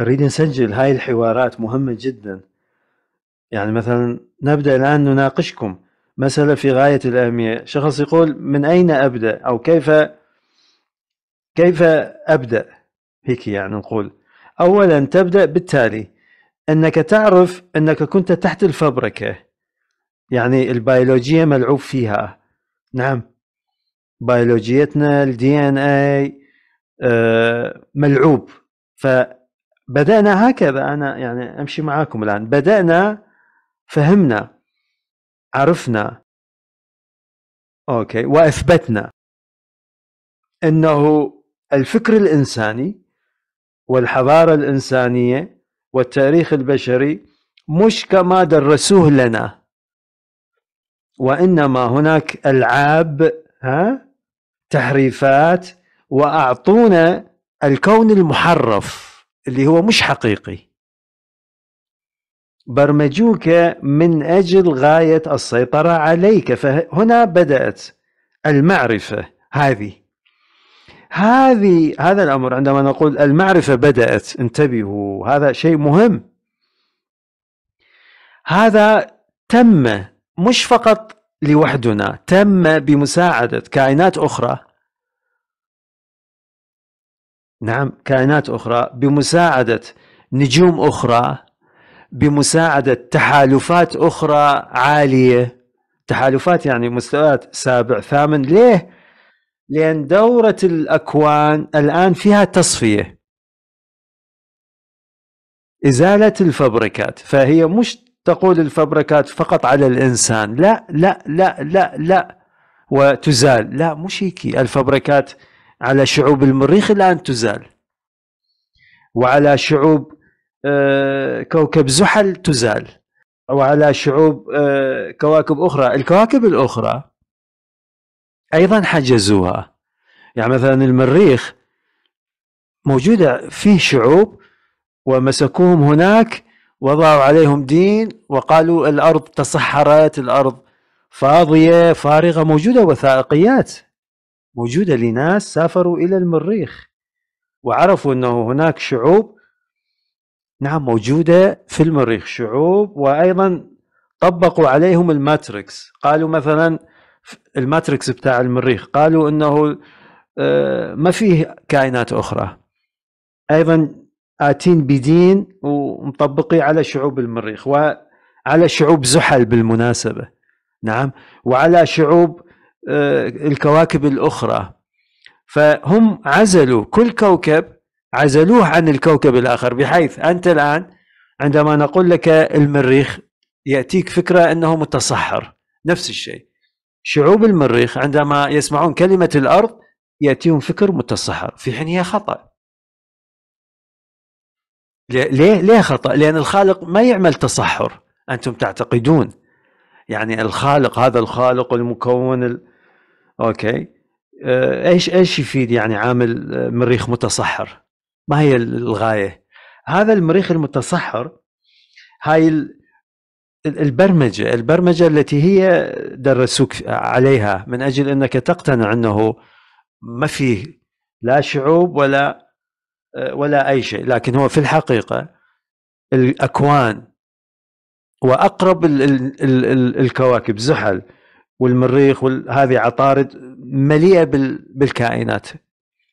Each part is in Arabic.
اريد نسجل هاي الحوارات مهمة جدا يعني مثلا نبدأ الآن نناقشكم مسألة في غاية الأهمية شخص يقول من أين أبدأ أو كيف كيف أبدأ هيك يعني نقول أولا تبدأ بالتالي أنك تعرف أنك كنت تحت الفبركة يعني البيولوجية ملعوب فيها نعم بيولوجيتنا الدي ان اي آه، ملعوب ف بدأنا هكذا أنا يعني أمشي معاكم الآن بدأنا فهمنا عرفنا أوكي وأثبتنا أنه الفكر الإنساني والحضارة الإنسانية والتاريخ البشري مش كما درسوه لنا وإنما هناك ألعاب ها تحريفات وأعطونا الكون المحرف اللي هو مش حقيقي برمجوك من أجل غاية السيطرة عليك فهنا بدأت المعرفة هذه هذه هذا الأمر عندما نقول المعرفة بدأت انتبهوا هذا شيء مهم هذا تم مش فقط لوحدنا تم بمساعدة كائنات أخرى نعم كائنات أخرى بمساعدة نجوم أخرى بمساعدة تحالفات أخرى عالية تحالفات يعني مستويات سابع ثامن ليه؟ لأن دورة الأكوان الآن فيها تصفية إزالة الفبركات فهي مش تقول الفبركات فقط على الإنسان لا لا لا لا لا وتزال لا مش هيكي الفبركات على شعوب المريخ الآن تزال وعلى شعوب آه، كوكب زحل تزال وعلى شعوب آه، كواكب أخرى الكواكب الأخرى أيضا حجزوها يعني مثلا المريخ موجودة فيه شعوب ومسكوهم هناك وضعوا عليهم دين وقالوا الأرض تصحرت الأرض فاضية فارغة موجودة وثائقيات موجودة لناس سافروا إلى المريخ وعرفوا أنه هناك شعوب نعم موجودة في المريخ شعوب وأيضا طبقوا عليهم الماتريكس قالوا مثلا الماتريكس بتاع المريخ قالوا أنه آه، ما فيه كائنات أخرى أيضا آتين بدين ومطبقي على شعوب المريخ وعلى شعوب زحل بالمناسبة نعم وعلى شعوب آه، الكواكب الأخرى فهم عزلوا كل كوكب عزلوه عن الكوكب الآخر بحيث أنت الآن عندما نقول لك المريخ يأتيك فكرة أنه متصحر نفس الشيء شعوب المريخ عندما يسمعون كلمة الأرض يأتيهم فكر متصحر في حين هي خطأ ليه ليه خطأ؟ لأن الخالق ما يعمل تصحر أنتم تعتقدون يعني الخالق هذا الخالق المكون اوكي آه، ايش ايش يفيد يعني عامل آه، مريخ متصحر؟ ما هي الغايه؟ هذا المريخ المتصحر هاي البرمجه، البرمجه التي هي درسوك عليها من اجل انك تقتنع انه ما فيه لا شعوب ولا آه، ولا اي شيء، لكن هو في الحقيقه الاكوان واقرب الكواكب زحل والمريخ وهذه عطارد مليئه بالكائنات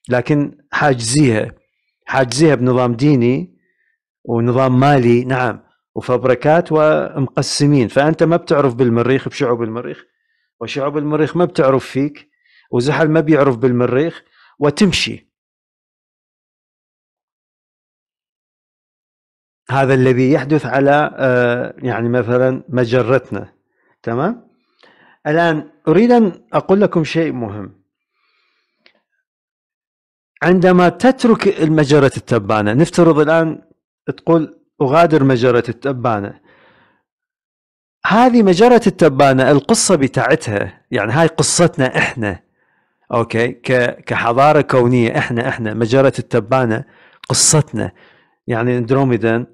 لكن حاجزيها حاجزيها بنظام ديني ونظام مالي نعم وفبركات ومقسمين فانت ما بتعرف بالمريخ بشعوب المريخ وشعوب المريخ ما بتعرف فيك وزحل ما بيعرف بالمريخ وتمشي هذا الذي يحدث على آه، يعني مثلا مجرتنا تمام الآن أريد أن أقول لكم شيء مهم عندما تترك مجرة التبانة نفترض الآن تقول أغادر مجرة التبانة هذه مجرة التبانة القصة بتاعتها يعني هاي قصتنا إحنا أوكي كحضارة كونية إحنا إحنا مجرة التبانة قصتنا يعني اندروميدان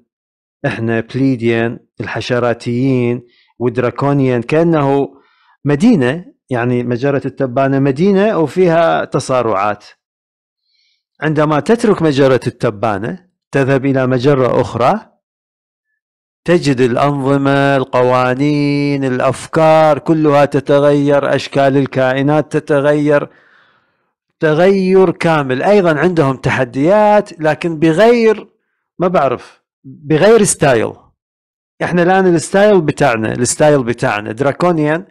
إحنا بليديان الحشراتيين ودراكونيان كأنه مدينه يعني مجره التبانه مدينه وفيها تصارعات عندما تترك مجره التبانه تذهب الى مجره اخرى تجد الانظمه القوانين الافكار كلها تتغير اشكال الكائنات تتغير تغير كامل ايضا عندهم تحديات لكن بغير ما بعرف بغير ستايل احنا الان الستايل بتاعنا الستايل بتاعنا دراكونيان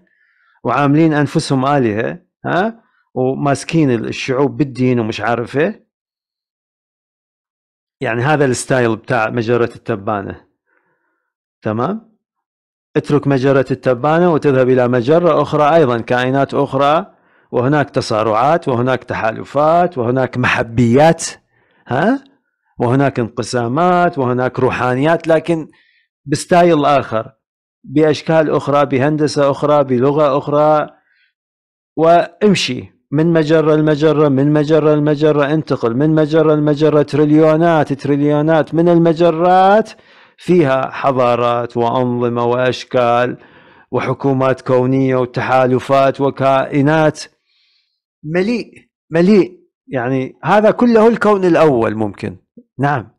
وعاملين انفسهم الهه ها وماسكين الشعوب بالدين ومش عارفه إيه. يعني هذا الستايل بتاع مجرة التبانة تمام اترك مجرة التبانة وتذهب إلى مجرة أخرى أيضا كائنات أخرى وهناك تصارعات وهناك تحالفات وهناك محبيات ها وهناك انقسامات وهناك روحانيات لكن بستايل آخر باشكال اخرى بهندسه اخرى بلغه اخرى وامشي من مجرة لمجرة من مجرة لمجرة انتقل من مجرة لمجرة تريليونات تريليونات من المجرات فيها حضارات وأنظمة وأشكال وحكومات كونية وتحالفات وكائنات مليء مليء يعني هذا كله الكون الأول ممكن نعم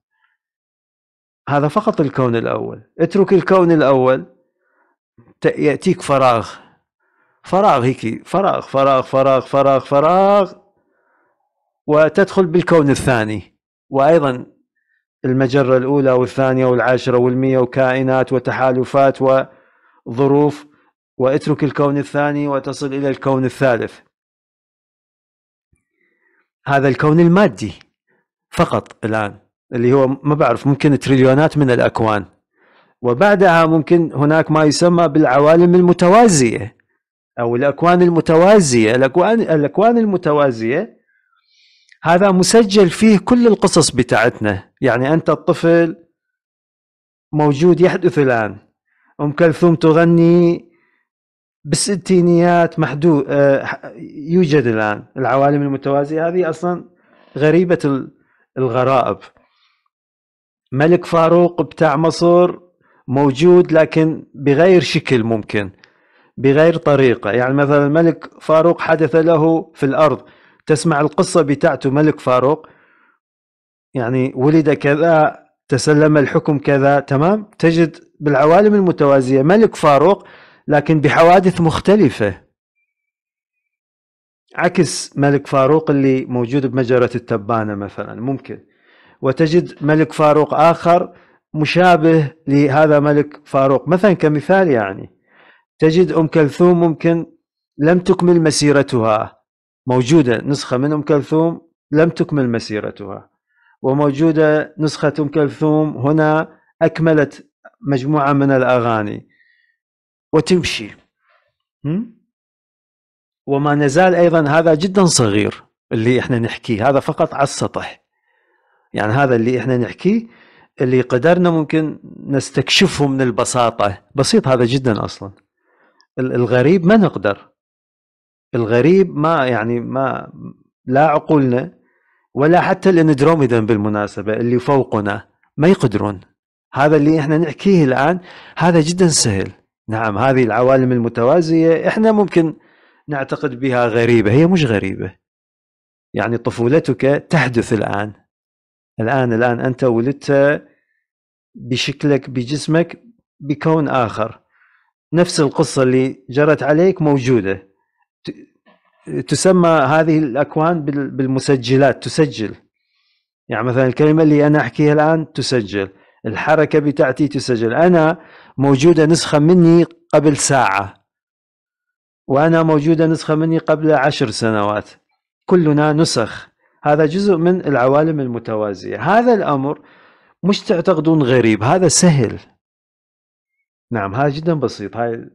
هذا فقط الكون الأول اترك الكون الأول ياتيك فراغ فراغ هيك فراغ فراغ فراغ فراغ فراغ وتدخل بالكون الثاني وايضا المجره الاولى والثانيه والعاشره والمئه وكائنات وتحالفات وظروف واترك الكون الثاني وتصل الى الكون الثالث هذا الكون المادي فقط الان اللي هو ما بعرف ممكن تريليونات من الاكوان وبعدها ممكن هناك ما يسمى بالعوالم المتوازية أو الأكوان المتوازية الأكوان, الأكوان المتوازية هذا مسجل فيه كل القصص بتاعتنا يعني أنت الطفل موجود يحدث الآن أم كلثوم تغني بالستينيات محدود آه، يوجد الآن العوالم المتوازية هذه أصلا غريبة الغرائب ملك فاروق بتاع مصر موجود لكن بغير شكل ممكن بغير طريقة يعني مثلا الملك فاروق حدث له في الأرض تسمع القصة بتاعته ملك فاروق يعني ولد كذا تسلم الحكم كذا تمام تجد بالعوالم المتوازية ملك فاروق لكن بحوادث مختلفة عكس ملك فاروق اللي موجود بمجرة التبانة مثلا ممكن وتجد ملك فاروق آخر مشابه لهذا ملك فاروق مثلا كمثال يعني تجد أم كلثوم ممكن لم تكمل مسيرتها موجودة نسخة من أم كلثوم لم تكمل مسيرتها وموجودة نسخة أم كلثوم هنا أكملت مجموعة من الأغاني وتمشي وما نزال أيضا هذا جدا صغير اللي احنا نحكيه هذا فقط على السطح يعني هذا اللي احنا نحكيه اللي قدرنا ممكن نستكشفه من البساطة بسيط هذا جدا أصلا الغريب ما نقدر الغريب ما يعني ما لا عقولنا ولا حتى الاندروميدان بالمناسبة اللي فوقنا ما يقدرون هذا اللي احنا نحكيه الآن هذا جدا سهل نعم هذه العوالم المتوازية احنا ممكن نعتقد بها غريبة هي مش غريبة يعني طفولتك تحدث الآن الآن الآن أنت ولدت بشكلك بجسمك بكون آخر نفس القصة اللي جرت عليك موجودة تسمى هذه الأكوان بالمسجلات تسجل يعني مثلا الكلمة اللي أنا أحكيها الآن تسجل الحركة بتاعتي تسجل أنا موجودة نسخة مني قبل ساعة وأنا موجودة نسخة مني قبل عشر سنوات كلنا نسخ هذا جزء من العوالم المتوازية هذا الأمر مش تعتقدون غريب هذا سهل نعم هذا جدا بسيط هاي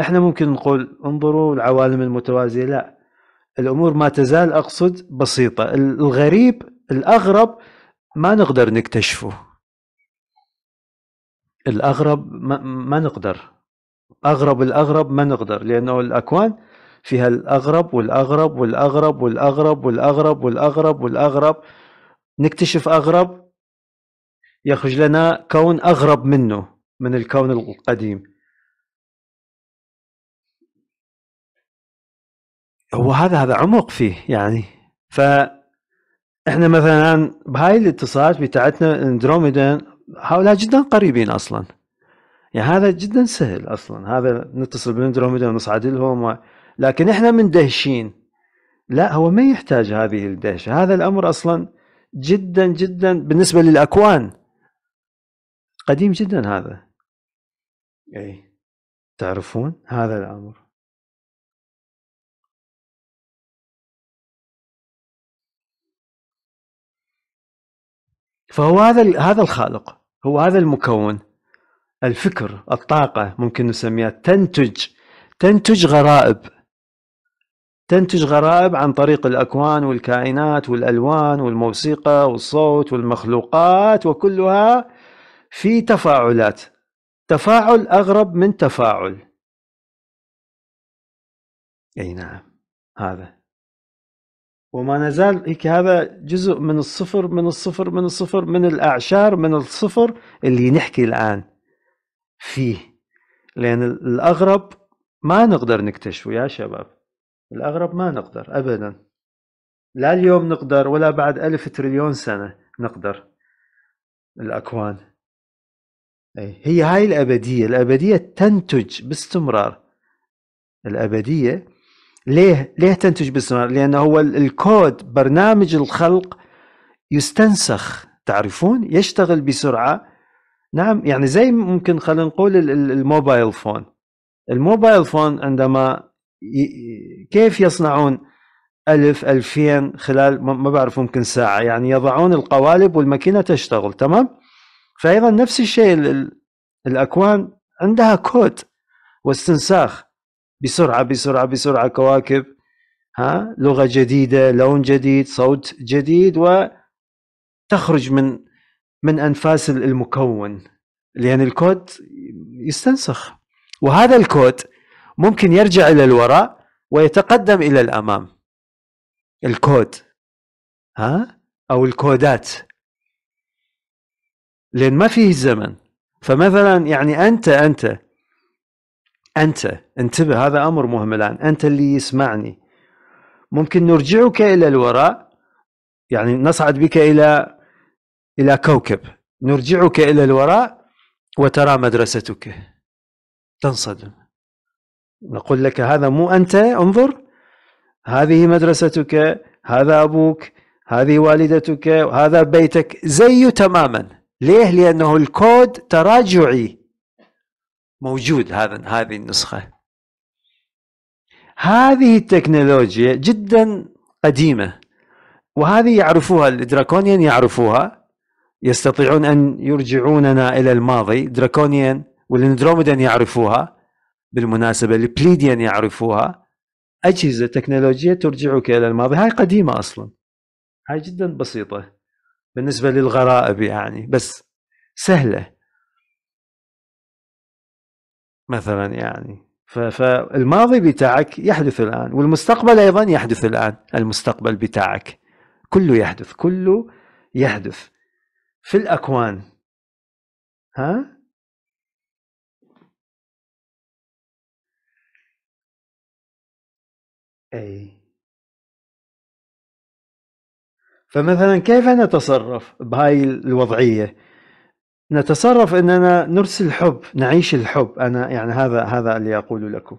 احنا ممكن نقول انظروا العوالم المتوازية لا الامور ما تزال اقصد بسيطة الغريب الاغرب ما نقدر نكتشفه الاغرب ما, ما نقدر اغرب الاغرب ما نقدر لانه الاكوان فيها الأغرب والأغرب والأغرب والأغرب والأغرب والأغرب والأغرب والأغرب نكتشف أغرب يخرج لنا كون أغرب منه من الكون القديم هو هذا هذا عمق فيه يعني ف احنا مثلا بهاي الاتصالات بتاعتنا اندروميدا هؤلاء جدا قريبين اصلا يعني هذا جدا سهل اصلا هذا نتصل بالاندروميدا ونصعد لهم و... لكن احنا مندهشين لا هو ما يحتاج هذه الدهشه هذا الامر اصلا جدا جدا بالنسبه للاكوان قديم جدا هذا اي تعرفون هذا الامر فهو هذا هذا الخالق هو هذا المكون الفكر الطاقة ممكن نسميها تنتج تنتج غرائب تنتج غرائب عن طريق الأكوان والكائنات والألوان والموسيقى والصوت والمخلوقات وكلها في تفاعلات تفاعل أغرب من تفاعل أي نعم هذا وما نزال هيك هذا جزء من الصفر من الصفر من الصفر من الأعشار من الصفر اللي نحكي الآن فيه لأن الأغرب ما نقدر نكتشفه يا شباب الأغرب ما نقدر أبدا لا اليوم نقدر ولا بعد ألف تريليون سنة نقدر الأكوان هي هاي الأبدية الأبدية تنتج باستمرار الأبدية ليه ليه تنتج باستمرار لأنه هو الكود برنامج الخلق يستنسخ تعرفون يشتغل بسرعة نعم يعني زي ممكن خلينا نقول الموبايل فون الموبايل فون عندما كيف يصنعون ألف ألفين خلال ما بعرف ممكن ساعة يعني يضعون القوالب والماكينة تشتغل تمام فايضا نفس الشيء الاكوان عندها كود واستنساخ بسرعه بسرعه بسرعه كواكب ها لغه جديده لون جديد صوت جديد وتخرج من من انفاس المكون لان الكود يستنسخ وهذا الكود ممكن يرجع الى الوراء ويتقدم الى الامام الكود ها او الكودات لأن ما فيه زمن فمثلا يعني أنت أنت أنت انتبه هذا أمر مهم الآن أنت اللي يسمعني ممكن نرجعك إلى الوراء يعني نصعد بك إلى إلى كوكب نرجعك إلى الوراء وترى مدرستك تنصدم نقول لك هذا مو أنت انظر هذه مدرستك هذا أبوك هذه والدتك هذا بيتك زيه تماما ليه؟ لأنه الكود تراجعي موجود هذا هذه النسخة هذه التكنولوجيا جدا قديمة وهذه يعرفوها الدراكونيان يعرفوها يستطيعون أن يرجعوننا إلى الماضي دراكونيان والاندروميدان يعرفوها بالمناسبة البليديان يعرفوها أجهزة تكنولوجية ترجعك إلى الماضي هاي قديمة أصلا هاي جدا بسيطة بالنسبة للغرائب يعني بس سهلة مثلا يعني فالماضي بتاعك يحدث الآن والمستقبل أيضا يحدث الآن المستقبل بتاعك كله يحدث كله يحدث في الأكوان ها أي فمثلا كيف نتصرف بهاي الوضعيه نتصرف اننا نرسل حب نعيش الحب انا يعني هذا هذا اللي اقول لكم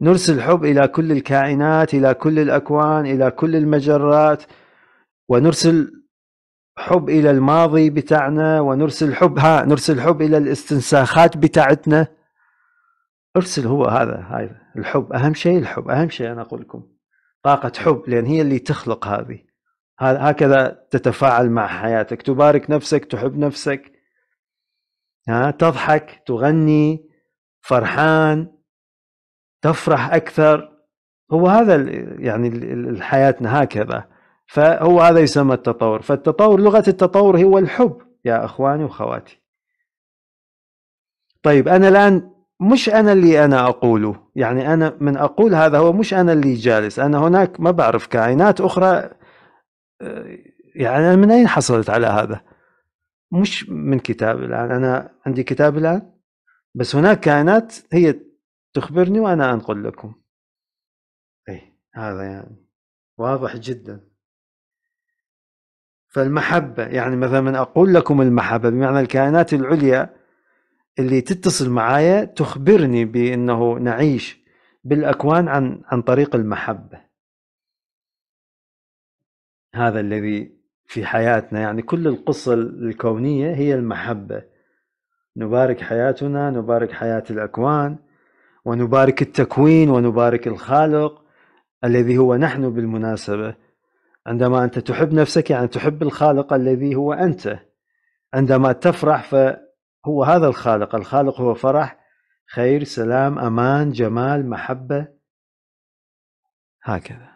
نرسل حب الى كل الكائنات الى كل الاكوان الى كل المجرات ونرسل حب الى الماضي بتاعنا ونرسل حب ها نرسل حب الى الاستنساخات بتاعتنا ارسل هو هذا هاي الحب اهم شيء الحب اهم شيء انا اقول لكم طاقه حب لان هي اللي تخلق هذه هكذا تتفاعل مع حياتك تبارك نفسك تحب نفسك ها تضحك تغني فرحان تفرح اكثر هو هذا يعني حياتنا هكذا فهو هذا يسمى التطور فالتطور لغه التطور هو الحب يا اخواني واخواتي طيب انا الان مش انا اللي انا اقوله يعني انا من اقول هذا هو مش انا اللي جالس انا هناك ما بعرف كائنات اخرى يعني من أين حصلت على هذا مش من كتاب الآن أنا عندي كتاب الآن بس هناك كائنات هي تخبرني وأنا أنقل لكم أي هذا يعني واضح جدا فالمحبة يعني مثلا من أقول لكم المحبة بمعنى الكائنات العليا اللي تتصل معايا تخبرني بأنه نعيش بالأكوان عن عن طريق المحبة هذا الذي في حياتنا يعني كل القصة الكونية هي المحبة نبارك حياتنا نبارك حياة الأكوان ونبارك التكوين ونبارك الخالق الذي هو نحن بالمناسبة عندما أنت تحب نفسك يعني تحب الخالق الذي هو أنت عندما تفرح فهو هذا الخالق الخالق هو فرح خير سلام أمان جمال محبة هكذا